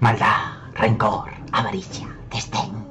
Maldad, rencor, avaricia, desdén.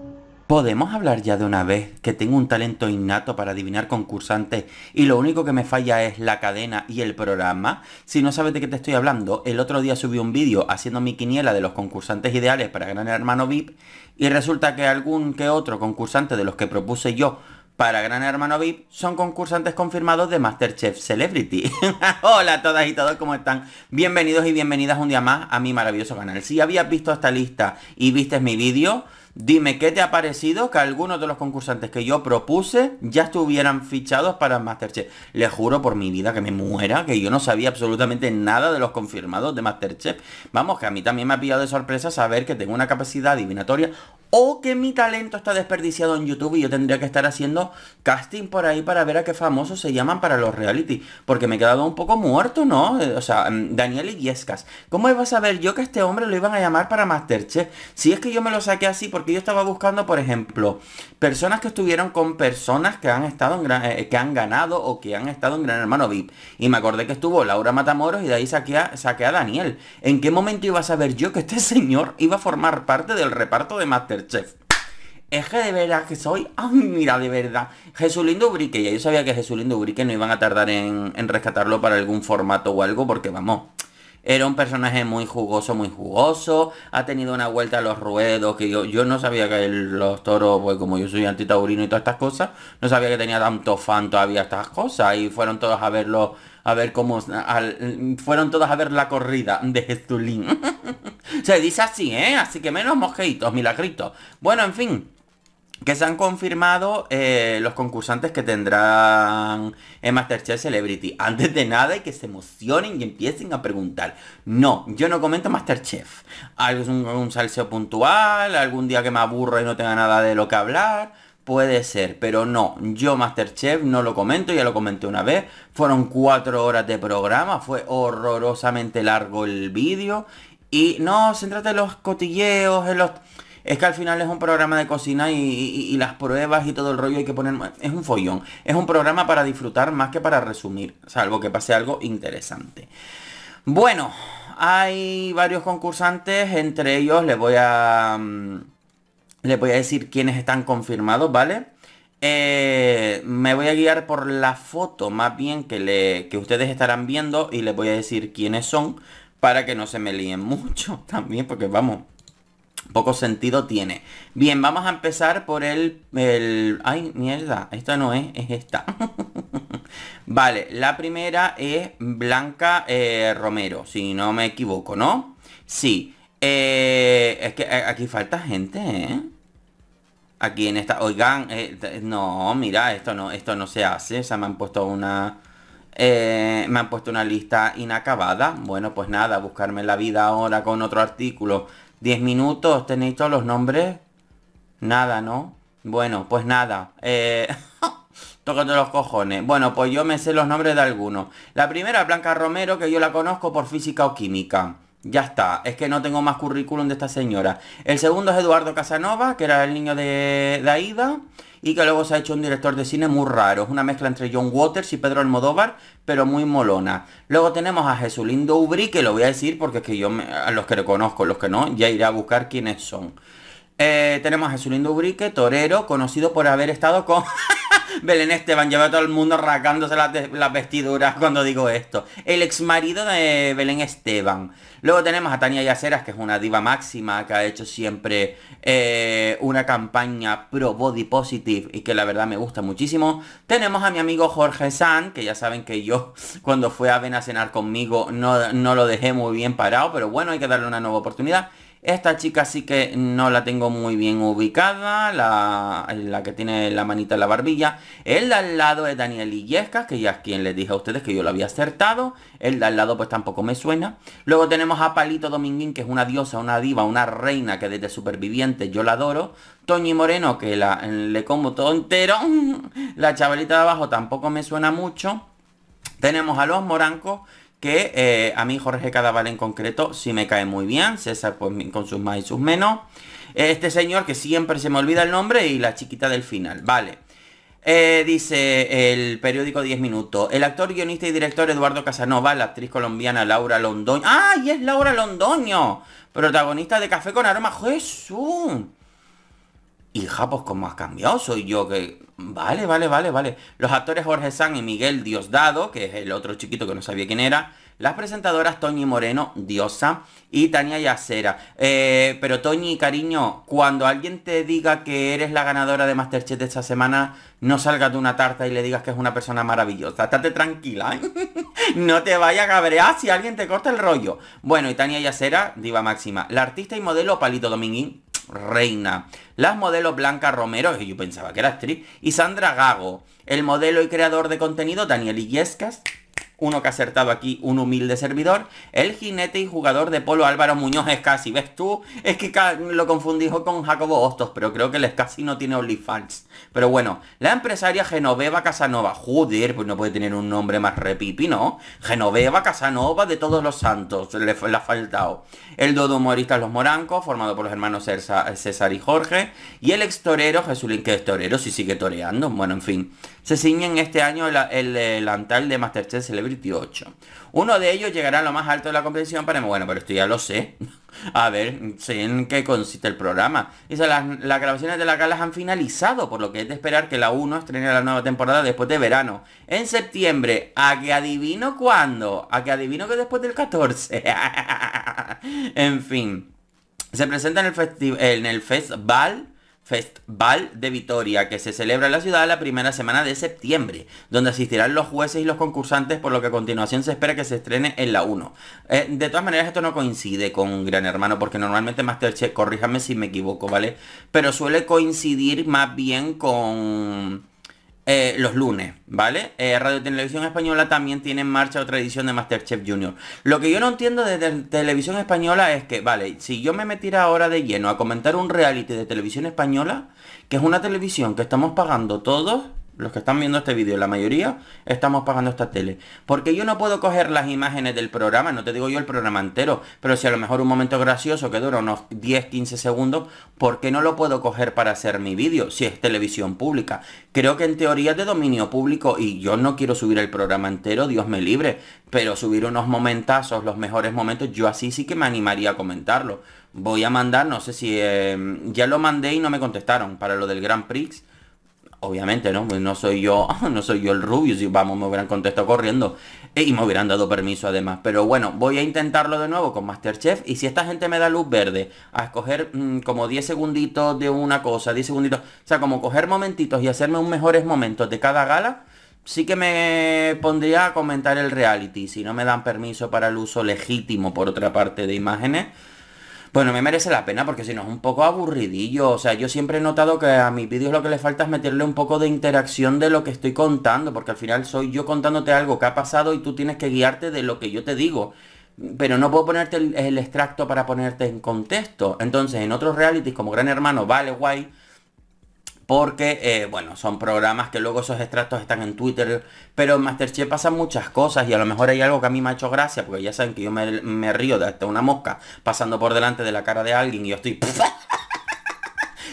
¿Podemos hablar ya de una vez que tengo un talento innato para adivinar concursantes y lo único que me falla es la cadena y el programa? Si no sabes de qué te estoy hablando, el otro día subí un vídeo haciendo mi quiniela de los concursantes ideales para Gran Hermano VIP y resulta que algún que otro concursante de los que propuse yo para Gran Hermano VIP son concursantes confirmados de Masterchef Celebrity. Hola a todas y todos, ¿cómo están? Bienvenidos y bienvenidas un día más a mi maravilloso canal. Si habías visto esta lista y viste mi vídeo, dime qué te ha parecido que algunos de los concursantes que yo propuse ya estuvieran fichados para Masterchef. Le juro por mi vida que me muera, que yo no sabía absolutamente nada de los confirmados de Masterchef. Vamos, que a mí también me ha pillado de sorpresa saber que tengo una capacidad adivinatoria o que mi talento está desperdiciado en YouTube y yo tendría que estar haciendo casting por ahí para ver a qué famosos se llaman para los reality. Porque me he quedado un poco muerto, ¿no? Eh, o sea, mm, Daniel Iglesias. ¿Cómo iba a saber yo que este hombre lo iban a llamar para Masterchef? Si es que yo me lo saqué así porque yo estaba buscando, por ejemplo, personas que estuvieron con personas que han estado en gran, eh, que han ganado o que han estado en Gran Hermano VIP. Y me acordé que estuvo Laura Matamoros y de ahí saqué saqué a Daniel. ¿En qué momento iba a saber yo que este señor iba a formar parte del reparto de Masterchef? Chef, Es que de verdad que soy... ¡Ay, ah, mira, de verdad! Jesús Lindo Ubrique, Ya yo sabía que Jesús Lindo no iban a tardar en, rescatarlo para algún formato o algo, porque vamos... Era un personaje muy jugoso, muy jugoso. Ha tenido una vuelta a los ruedos. Que yo, yo no sabía que los toros, pues como yo soy antitaurino y todas estas cosas, no sabía que tenía tanto fan todavía estas cosas. Y fueron todos a verlo a ver cómo... fueron todas a ver la corrida de Zulín. Se dice así, ¿eh? Así que menos mosquitos, milagritos. Bueno, en fin que se han confirmado eh, los concursantes que tendrán en Masterchef Celebrity. Antes de nada, y que se emocionen y empiecen a preguntar. No, yo no comento Masterchef. Algo es un salseo puntual, algún día que me aburro y no tenga nada de lo que hablar puede ser, pero no, yo Masterchef no lo comento, ya lo comenté una vez, fueron cuatro horas de programa, fue horrorosamente largo el vídeo y no, céntrate en los cotilleos, en los... Es que al final es un programa de cocina y, y, las pruebas y todo el rollo hay que poner... Es un follón. Es un programa para disfrutar más que para resumir, salvo que pase algo interesante. Bueno, hay varios concursantes, entre ellos les voy a... Mm, les voy a decir quiénes están confirmados, ¿vale? Eh, me voy a guiar por la foto más bien que, le, que ustedes estarán viendo y les voy a decir quiénes son para que no se me líen mucho también porque vamos, poco sentido tiene. Bien, vamos a empezar por el... ay, mierda, esta no es, es esta. vale, la primera es Blanca eh, Romero, si no me equivoco, ¿no? Sí. Eh, es que eh, aquí falta gente, ¿eh? Aquí en esta... Oigan, eh, no, mira, esto no, esto no se hace. O sea, me han puesto una... me han puesto una lista inacabada. Bueno, pues nada, buscarme la vida ahora con otro artículo. 10 minutos, tenéis todos los nombres. Nada, ¿no? Bueno, pues nada. Tocando los cojones. Bueno, pues yo me sé los nombres de algunos. La primera, Blanca Romero, que yo la conozco por física o química. Ya está, es que no tengo más currículum de esta señora. El segundo es Eduardo Casanova, que era el niño de, de y que luego se ha hecho un director de cine muy raro. Es una mezcla entre John Waters y Pedro Almodóvar, pero muy molona. Luego tenemos a Jesulindo Ubrique, que lo voy a decir porque es que yo, a los que lo conozco, los que no, ya iré a buscar quiénes son. Eh, tenemos a Jesulindo Ubrique, torero, conocido por haber estado con... Belén Esteban lleva a todo el mundo rasgándose las, vestiduras cuando digo esto. El ex marido de Belén Esteban. Luego tenemos a Tania Yaceras, que es una diva máxima, que ha hecho siempre eh, una campaña pro body positive y que la verdad me gusta muchísimo. Tenemos a mi amigo Jorge San, que ya saben que yo cuando fue a Ven a cenar conmigo no, no lo dejé muy bien parado, pero bueno, hay que darle una nueva oportunidad. Esta chica sí que no la tengo muy bien ubicada, la, que tiene la manita en la barbilla. El de al lado es Daniel Illescas, que ya es quien les dije a ustedes que yo lo había acertado. El de al lado pues tampoco me suena. Luego tenemos a Palito Dominguín, que es una diosa, una diva, una reina que desde superviviente yo la adoro. Toñi Moreno, que le como todo entero. La chavalita de abajo tampoco me suena mucho. Tenemos a los morancos que eh, a mí Jorge Cadaval en concreto sí me cae muy bien, César pues, con sus más y sus menos. Este señor que siempre se me olvida el nombre y la chiquita del final, vale. Eh, dice el periódico 10 minutos. El actor, guionista y director Eduardo Casanova, la actriz colombiana Laura Londoño. ¡Ah! es Laura Londoño! Protagonista de Café con Aroma. ¡Jesús! Hija, pues como has cambiado. Soy yo que Vale, vale, vale, vale. Los actores Jorge San y Miguel Diosdado, que es el otro chiquito que no sabía quién era. Las presentadoras Toñi Moreno, Diosa, y Tania Yacera. Eh, pero Toñi, cariño, cuando alguien te diga que eres la ganadora de Masterchef de esta semana, no salgas de una tarta y le digas que es una persona maravillosa. Estate tranquila, ¿eh? No te vayas a cabrear si alguien te corta el rollo. Bueno, y Tania Yacera, diva máxima. La artista y modelo Palito Dominguín reina. Las modelos Blanca Romero, Que yo pensaba que era actriz, y Sandra Gago. El modelo y creador de contenido Daniel Illescas, uno que ha acertado aquí, un humilde servidor. El jinete y jugador de polo Álvaro Muñoz es casi. ¿Ves tú? Es que lo confundí con Jacobo Hostos, pero creo que el casi, no tiene OnlyFans. Pero bueno, la empresaria Genoveva Casanova. Joder, pues no puede tener un nombre más repipi, ¿no? Genoveva Casanova de todos los santos. Le, ha faltado. El dodo humorista Los Morancos, formado por los hermanos César y Jorge. Y el extorero Jesulín, que es torero, si sigue toreando. Bueno, en fin. Se ciñen este año el, delantal eh, de Masterchef uno de ellos llegará a lo más alto de la competición para... Bueno, pero esto ya lo sé. A ver, sé en qué consiste el programa. Dice, las, las grabaciones de la gala han finalizado, por lo que es de esperar que la 1 estrene la nueva temporada después de verano. En septiembre, a que adivino cuándo, a que adivino que después del 14. en fin, se presenta en el, en el festival Festival de Vitoria, que se celebra en la ciudad la primera semana de septiembre, donde asistirán los jueces y los concursantes, por lo que a continuación se espera que se estrene en la 1. Eh, de todas maneras, esto no coincide con Gran Hermano, porque normalmente Masterchef, corríjame si me equivoco, ¿vale? Pero suele coincidir más bien con eh, los lunes, ¿vale? Eh, Radio Televisión Española también tiene en marcha otra edición de Masterchef Junior. Lo que yo no entiendo de, Televisión Española es que, vale, si yo me metiera ahora de lleno a comentar un reality de Televisión Española, que es una televisión que estamos pagando todos, los que están viendo este vídeo, la mayoría, estamos pagando esta tele. Porque yo no puedo coger las imágenes del programa, no te digo yo el programa entero, pero si a lo mejor un momento gracioso que dura unos 10-15 segundos, ¿por qué no lo puedo coger para hacer mi vídeo si es televisión pública? Creo que en teoría es de dominio público y yo no quiero subir el programa entero, Dios me libre, pero subir unos momentazos, los mejores momentos, yo así sí que me animaría a comentarlo. Voy a mandar, no sé si eh, ya lo mandé y no me contestaron para lo del Grand Prix. Obviamente, ¿no? no soy yo, no soy yo el rubio, si vamos, me hubieran contestado corriendo eh, y me hubieran dado permiso además. Pero bueno, voy a intentarlo de nuevo con Masterchef y si esta gente me da luz verde a escoger mm, como 10 segunditos de una cosa, 10 segunditos, o sea, como coger momentitos y hacerme un mejores momentos de cada gala, sí que me pondría a comentar el reality, si no me dan permiso para el uso legítimo por otra parte de imágenes. Bueno, me merece la pena porque si no es un poco aburridillo. O sea, yo siempre he notado que a mis vídeos lo que le falta es meterle un poco de interacción de lo que estoy contando, porque al final soy yo contándote algo que ha pasado y tú tienes que guiarte de lo que yo te digo. Pero no puedo ponerte el, extracto para ponerte en contexto. Entonces, en otros realities como Gran Hermano, vale, guay, porque, eh, bueno, son programas que luego esos extractos están en Twitter, pero en Masterchef pasan muchas cosas y a lo mejor hay algo que a mí me ha hecho gracia, porque ya saben que yo me, río de hasta una mosca pasando por delante de la cara de alguien y yo estoy...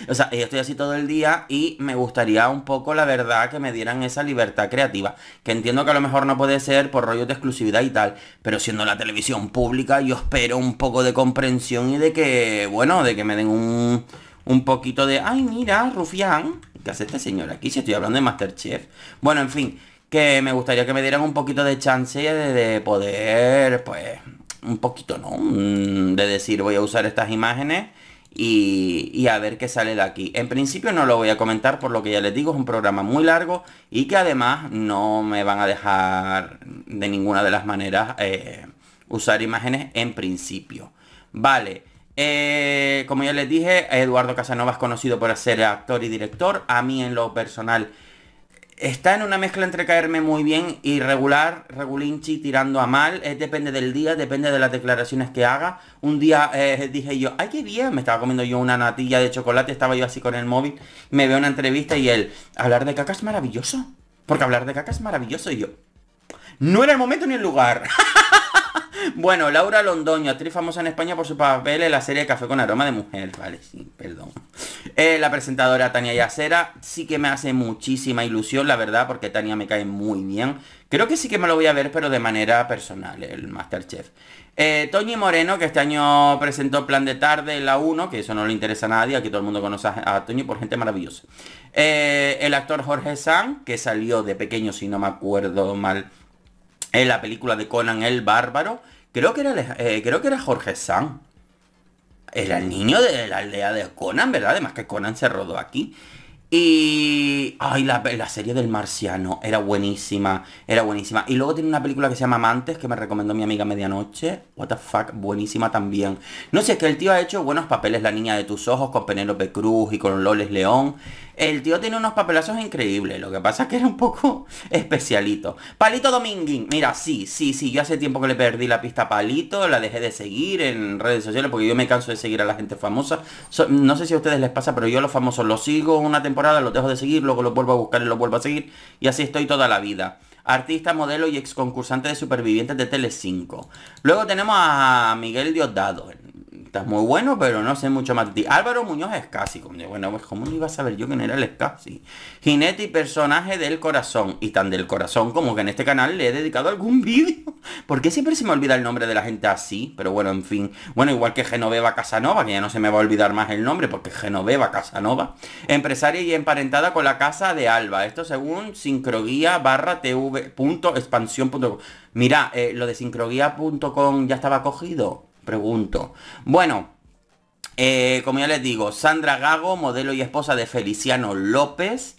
O sea, yo estoy así todo el día y me gustaría un poco, la verdad, que me dieran esa libertad creativa. Que entiendo que a lo mejor no puede ser por rollo de exclusividad y tal, pero siendo la televisión pública, yo espero un poco de comprensión y de que, bueno, de que me den un, un poquito de, ay, mira, rufián, ¿qué hace este señor aquí? Si estoy hablando de Masterchef. Bueno, en fin, que me gustaría que me dieran un poquito de chance de, de poder, pues, un poquito, ¿no? Mm, de decir, voy a usar estas imágenes y, a ver qué sale de aquí. En principio no lo voy a comentar por lo que ya les digo, es un programa muy largo y que además no me van a dejar de ninguna de las maneras eh, usar imágenes en principio. Vale, eh, como ya les dije, Eduardo Casanova es conocido por ser actor y director. A mí en lo personal está en una mezcla entre caerme muy bien y regular, regulinchi tirando a mal. depende del día, depende de las declaraciones que haga. Un día eh, dije yo, ay, qué bien, me estaba comiendo yo una natilla de chocolate, estaba yo así con el móvil, me veo una entrevista y él, hablar de caca es maravilloso. Porque hablar de caca es maravilloso y yo. No era el momento ni el lugar. Bueno, Laura Londoño, actriz famosa en España por su papel en la serie Café con aroma de mujer. Vale, sí, perdón. Eh, la presentadora Tania Yacera sí que me hace muchísima ilusión, la verdad, porque Tania me cae muy bien. Creo que sí que me lo voy a ver, pero de manera personal, el Masterchef. Eh, Toñi Moreno, que este año presentó Plan de Tarde la 1, que eso no le interesa a nadie, aquí todo el mundo conoce a Toñi por gente maravillosa. Eh, el actor Jorge San, que salió de pequeño, si no me acuerdo mal, en la película de Conan el Bárbaro. Creo que era, eh, creo que era Jorge San. Era el niño de la aldea de Conan, ¿verdad? Además que Conan se rodó aquí. Y... Ay, la, serie del marciano. Era buenísima. Era buenísima. Y luego tiene una película que se llama Amantes, que me recomendó mi amiga Medianoche. What the fuck, buenísima también. No sé, es que el tío ha hecho buenos papeles. La niña de tus ojos, con Penélope Cruz y con Loles León. El tío tiene unos papelazos increíbles. Lo que pasa es que era un poco especialito. Palito Dominguín. Mira, sí, sí, sí. Yo hace tiempo que le perdí la pista a Palito. La dejé de seguir en redes sociales porque yo me canso de seguir a la gente famosa. no sé si a ustedes les pasa, pero yo los famosos los sigo una temporada, los dejo de seguir, luego los vuelvo a buscar y los vuelvo a seguir. Y así estoy toda la vida artista, modelo y ex concursante de Supervivientes de Telecinco. Luego tenemos a Miguel Diosdado, muy bueno, pero no sé mucho más de ti. Álvaro Muñoz casi. Bueno, pues ¿cómo no iba a saber yo quién era el casi Jinete y personaje del corazón. Y tan del corazón como que en este canal le he dedicado algún vídeo. porque siempre se me olvida el nombre de la gente así? Pero bueno, en fin. Bueno, igual que Genoveva Casanova, que ya no se me va a olvidar más el nombre porque Genoveva Casanova. Empresaria y emparentada con la casa de Alba. Esto según sincroguía barra tv.expansión.com. Mira, eh, lo de sincroguía.com ya estaba cogido. Pregunto. Bueno, eh, como ya les digo, Sandra Gago, modelo y esposa de Feliciano López.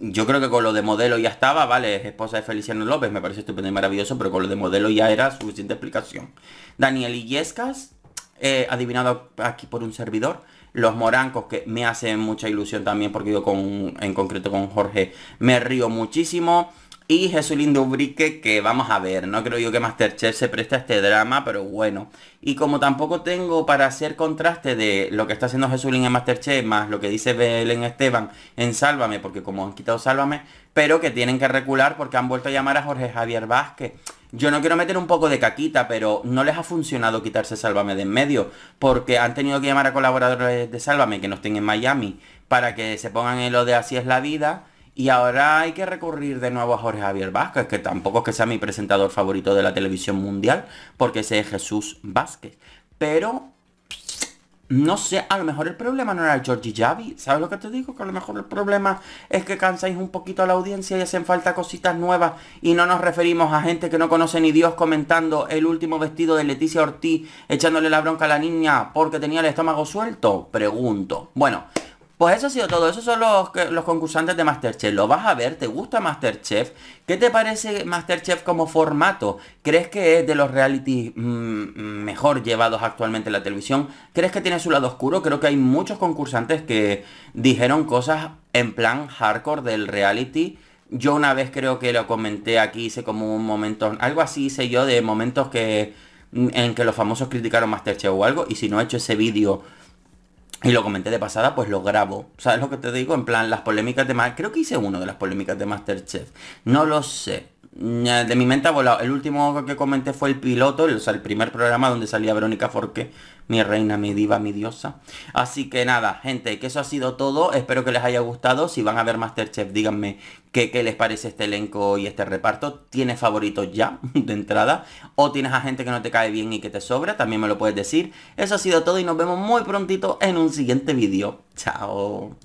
Yo creo que con lo de modelo ya estaba, ¿vale? esposa de Feliciano López, me parece estupendo y maravilloso, pero con lo de modelo ya era suficiente explicación. Daniel Illescas, eh, adivinado aquí por un servidor. Los morancos, que me hacen mucha ilusión también, porque yo con, en concreto con Jorge me río muchísimo y Jesulín Dubrique, que vamos a ver, no creo yo que Masterchef se preste a este drama, pero bueno. Y como tampoco tengo para hacer contraste de lo que está haciendo Jesulín en Masterchef, más lo que dice Belén Esteban en Sálvame, porque como han quitado Sálvame, pero que tienen que recular porque han vuelto a llamar a Jorge Javier Vázquez. Yo no quiero meter un poco de caquita, pero no les ha funcionado quitarse Sálvame de en medio, porque han tenido que llamar a colaboradores de Sálvame que no estén en Miami para que se pongan en lo de Así es la vida y ahora hay que recurrir de nuevo a Jorge Javier Vázquez, que tampoco es que sea mi presentador favorito de la televisión mundial, porque ese es Jesús Vázquez. Pero, no sé, a lo mejor el problema no era el Georgie Javi. ¿Sabes lo que te digo? Que a lo mejor el problema es que cansáis un poquito a la audiencia y hacen falta cositas nuevas y no nos referimos a gente que no conoce ni Dios comentando el último vestido de Leticia Ortiz echándole la bronca a la niña porque tenía el estómago suelto. Pregunto. Bueno. Pues eso ha sido todo, esos son los, concursantes de Masterchef. Lo vas a ver, ¿te gusta Masterchef? ¿Qué te parece Masterchef como formato? ¿Crees que es de los reality mm, mejor llevados actualmente en la televisión? ¿Crees que tiene su lado oscuro? Creo que hay muchos concursantes que dijeron cosas en plan hardcore del reality. Yo una vez creo que lo comenté aquí, hice como un momento, algo así hice yo de momentos que mm, en que los famosos criticaron Masterchef o algo. Y si no he hecho ese vídeo y lo comenté de pasada, pues lo grabo. ¿Sabes lo que te digo? En plan, las polémicas de Masterchef. Creo que hice uno de las polémicas de Masterchef. No lo sé. Eh, de mi mente ha volado. El último que comenté fue el piloto, o sea, el primer programa donde salía Verónica Forqué mi reina, mi diva, mi diosa. Así que nada, gente, que eso ha sido todo. Espero que les haya gustado. Si van a ver Masterchef, díganme qué, qué les parece este elenco y este reparto. ¿Tienes favoritos ya de entrada? ¿O tienes a gente que no te cae bien y que te sobra? También me lo puedes decir. Eso ha sido todo y nos vemos muy prontito en un siguiente vídeo. Chao.